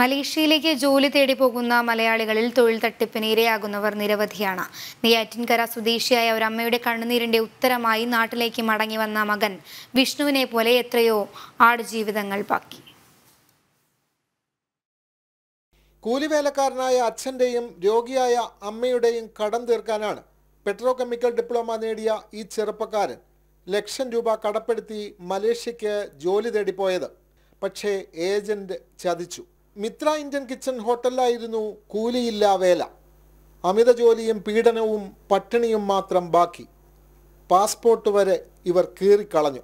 മലേഷ്യയിലേക്ക് ജോലി തേടി പോകുന്ന മലയാളികളിൽ തൊഴിൽ തട്ടിപ്പിന് ഇരയാകുന്നവർ നിരവധിയാണ് നെയ്യാറ്റിൻകര സ്വദേശിയായ ഒരു അമ്മയുടെ കണ്ണുനീരിന്റെ ഉത്തരമായി നാട്ടിലേക്ക് മടങ്ങി വന്ന മകൻ വിഷ്ണുവിനെ പോലെ എത്രയോ ആടുജീവിതങ്ങൾ ബാക്കി കൂലിവേലക്കാരനായ അച്ഛന്റെയും രോഗിയായ അമ്മയുടെയും കടം തീർക്കാനാണ് പെട്രോ കെമിക്കൽ ഡിപ്ലോമ നേടിയ ഈ ചെറുപ്പക്കാരൻ ലക്ഷം രൂപ കടപ്പെടുത്തി മലേഷ്യക്ക് ജോലി തേടിപ്പോയത് പക്ഷേ ഏജന്റ് ചതിച്ചു മിത്ര ഇന്ത്യൻ കിച്ചൺ ഹോട്ടലിലായിരുന്നു കൂലിയില്ല വേല അമിത ജോലിയും പീഡനവും പട്ടിണിയും മാത്രം ബാക്കി പാസ്പോർട്ട് വരെ ഇവർ കീറിക്കളഞ്ഞു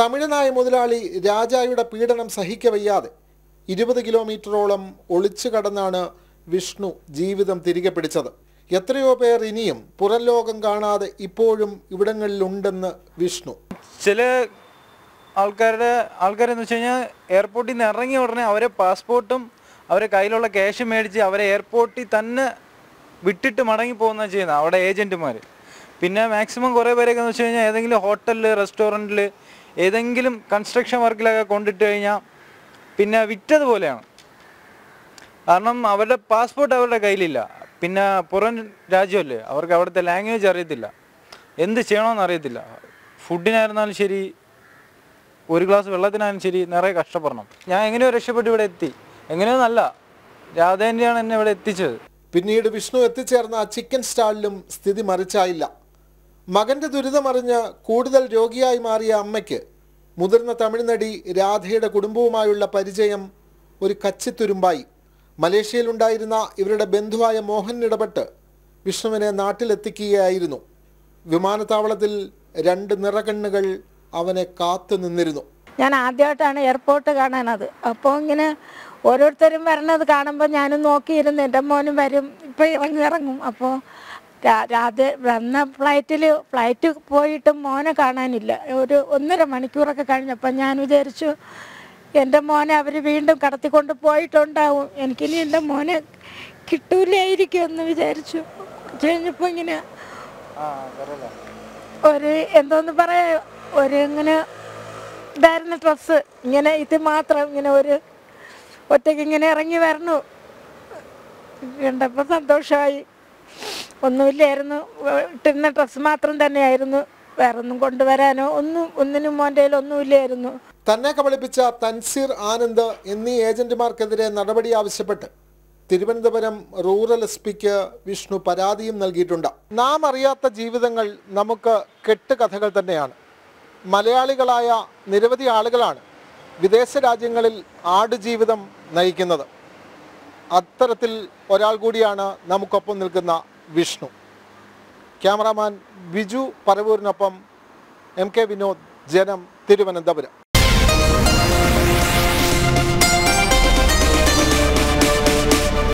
തമിഴനായ മുതലാളി രാജായുടെ പീഡനം സഹിക്കവയ്യാതെ ഇരുപത് കിലോമീറ്ററോളം ഒളിച്ചു കടന്നാണ് വിഷ്ണു ജീവിതം തിരികെ പിടിച്ചത് എത്രയോ പേർ ഇനിയും പുറം ലോകം കാണാതെ ഇപ്പോഴും ഇവിടങ്ങളിലുണ്ടെന്ന് വിഷ്ണു ചില ആൾക്കാരുടെ ആൾക്കാരെന്ന് വെച്ച് കഴിഞ്ഞാൽ എയർപോർട്ടിൽ നിന്ന് ഇറങ്ങിയ ഉടനെ അവരെ പാസ്പോർട്ടും അവരെ കയ്യിലുള്ള ക്യാഷും മേടിച്ച് അവരെ എയർപോർട്ടിൽ തന്നെ വിട്ടിട്ട് മടങ്ങി പോകുന്ന ചെയ്യുന്നത് അവിടെ ഏജൻറ്റുമാർ പിന്നെ മാക്സിമം കുറേ പേരൊക്കെ എന്ന് വെച്ച് കഴിഞ്ഞാൽ ഏതെങ്കിലും ഹോട്ടലിൽ റെസ്റ്റോറൻറ്റിൽ ഏതെങ്കിലും കൺസ്ട്രക്ഷൻ വർക്കിലൊക്കെ കൊണ്ടിട്ട് കഴിഞ്ഞാൽ പിന്നെ വിറ്റതുപോലെയാണ് കാരണം അവരുടെ പാസ്പോർട്ട് അവരുടെ കയ്യിലില്ല പിന്നെ പുറം രാജ്യമല്ലേ അവർക്ക് അവിടുത്തെ ലാംഗ്വേജ് അറിയത്തില്ല എന്ത് ചെയ്യണമെന്ന് അറിയത്തില്ല ഫുഡിനായിരുന്നാലും ശരി ഒരു ഗ്ലാസ് വെള്ളത്തിനായാലും ശരി നിറയെ കഷ്ടപ്പെടണം ഞാൻ എങ്ങനെയോ രക്ഷപ്പെട്ടു ഇവിടെ എത്തി എങ്ങനെയോ നല്ല രാധേൻ്റെയാണ് എന്നെ ഇവിടെ എത്തിച്ചത് പിന്നീട് വിഷ്ണു എത്തിച്ചേർന്ന ചിക്കൻ സ്റ്റാളിലും സ്ഥിതി മറിച്ചായില്ല മകന്റെ ദുരിതമറിഞ്ഞ് കൂടുതൽ രോഗിയായി മാറിയ അമ്മയ്ക്ക് മുതിർന്ന തമിഴ് നടി രാധയുടെ കുടുംബവുമായുള്ള പരിചയം ഒരു കച്ചിത്തുരുമ്പായി മലേഷ്യയിലുണ്ടായിരുന്ന ഇവരുടെ ബന്ധുവായ മോഹൻ ഇടപെട്ട് വിഷ്ണുവിനെ നാട്ടിലെത്തിക്കുകയായിരുന്നു വിമാനത്താവളത്തിൽ രണ്ട് നിറകണ്ണുകൾ അവനെ കാത്തു നിന്നിരുന്നു ഞാൻ ആദ്യമായിട്ടാണ് എയർപോർട്ട് കാണാനത് അപ്പോൾ ഇങ്ങനെ ഓരോരുത്തരും വരണത് കാണുമ്പോൾ ഞാനും നോക്കിയിരുന്നു എൻ്റെ മോനും വരും ഇപ്പം ഇറങ്ങി ഇറങ്ങും അപ്പോൾ രാത്രി വന്ന ഫ്ലൈറ്റിൽ ഫ്ലൈറ്റ് പോയിട്ടും മോനെ കാണാനില്ല ഒരു ഒന്നര മണിക്കൂറൊക്കെ കഴിഞ്ഞപ്പോൾ ഞാൻ വിചാരിച്ചു എൻ്റെ മോനെ അവർ വീണ്ടും കടത്തിക്കൊണ്ട് പോയിട്ടുണ്ടാവും എനിക്കിനി എൻ്റെ മോനെ കിട്ടൂലായിരിക്കും എന്ന് വിചാരിച്ചു കഴിഞ്ഞപ്പോൾ ഇങ്ങനെ ഒരു എന്തോന്ന് പറയാ ഒരു ഇങ്ങനെ ഇതായിരുന്ന ഡ്രസ്സ് ഇങ്ങനെ ഇത് മാത്രം ഇങ്ങനെ ഒരു ഒറ്റയ്ക്ക് ഇങ്ങനെ ഇറങ്ങി വരണു കണ്ടപ്പോൾ സന്തോഷമായി ഒന്നുമില്ലായിരുന്നു ഇട്ടിരുന്ന ഡ്രസ്സ് മാത്രം തന്നെയായിരുന്നു വേറെ ഒന്നും കൊണ്ടുവരാനോ ഒന്നും ഒന്നിനും മോൻ്റെ ഒന്നുമില്ലായിരുന്നു തന്നെ കബളിപ്പിച്ച തൻസീർ ആനന്ദ് എന്നീ ഏജന്റുമാർക്കെതിരെ നടപടി ആവശ്യപ്പെട്ട് തിരുവനന്തപുരം റൂറൽ എസ് പിക്ക് വിഷ്ണു പരാതിയും നൽകിയിട്ടുണ്ട് നാം അറിയാത്ത ജീവിതങ്ങൾ നമുക്ക് കെട്ടുകഥകൾ തന്നെയാണ് മലയാളികളായ നിരവധി ആളുകളാണ് വിദേശ രാജ്യങ്ങളിൽ ആടുജീവിതം നയിക്കുന്നത് അത്തരത്തിൽ ഒരാൾ കൂടിയാണ് നമുക്കൊപ്പം നിൽക്കുന്ന വിഷ്ണു ക്യാമറാമാൻ ബിജു പരവൂരിനൊപ്പം എം കെ വിനോദ് ജനം തിരുവനന്തപുരം